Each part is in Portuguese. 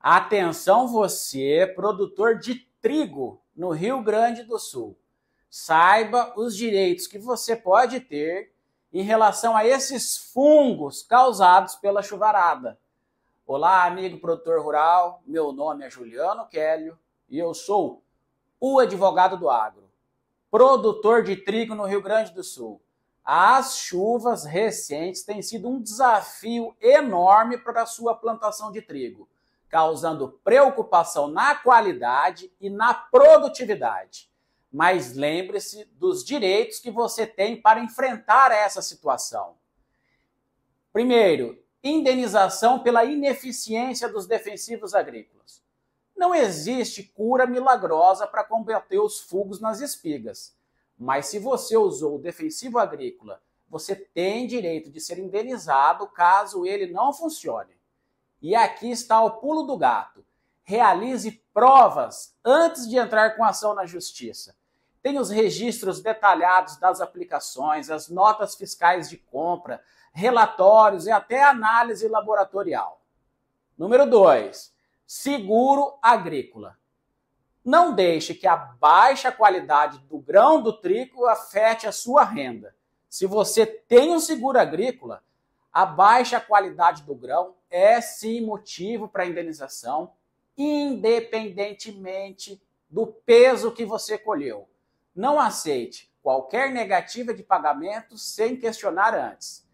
Atenção você, produtor de trigo no Rio Grande do Sul. Saiba os direitos que você pode ter em relação a esses fungos causados pela chuvarada. Olá, amigo produtor rural. Meu nome é Juliano Kélio e eu sou o advogado do agro, produtor de trigo no Rio Grande do Sul. As chuvas recentes têm sido um desafio enorme para a sua plantação de trigo causando preocupação na qualidade e na produtividade. Mas lembre-se dos direitos que você tem para enfrentar essa situação. Primeiro, indenização pela ineficiência dos defensivos agrícolas. Não existe cura milagrosa para combater os fungos nas espigas. Mas se você usou o defensivo agrícola, você tem direito de ser indenizado caso ele não funcione. E aqui está o pulo do gato. Realize provas antes de entrar com ação na justiça. Tem os registros detalhados das aplicações, as notas fiscais de compra, relatórios e até análise laboratorial. Número 2. Seguro agrícola. Não deixe que a baixa qualidade do grão do trigo afete a sua renda. Se você tem um seguro agrícola, a baixa qualidade do grão é sim motivo para indenização, independentemente do peso que você colheu. Não aceite qualquer negativa de pagamento sem questionar antes.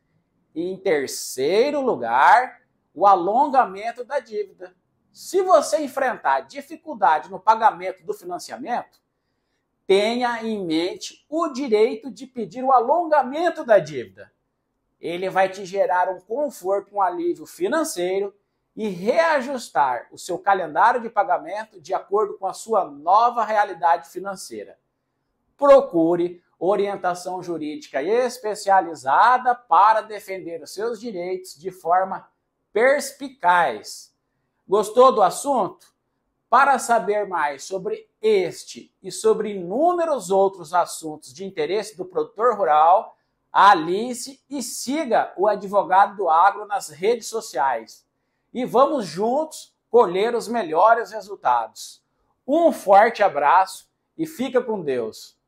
em terceiro lugar, o alongamento da dívida. Se você enfrentar dificuldade no pagamento do financiamento, tenha em mente o direito de pedir o alongamento da dívida ele vai te gerar um conforto, um alívio financeiro e reajustar o seu calendário de pagamento de acordo com a sua nova realidade financeira. Procure orientação jurídica especializada para defender os seus direitos de forma perspicaz. Gostou do assunto? Para saber mais sobre este e sobre inúmeros outros assuntos de interesse do produtor rural, Alice e siga o Advogado do Agro nas redes sociais. E vamos juntos colher os melhores resultados. Um forte abraço e fica com Deus.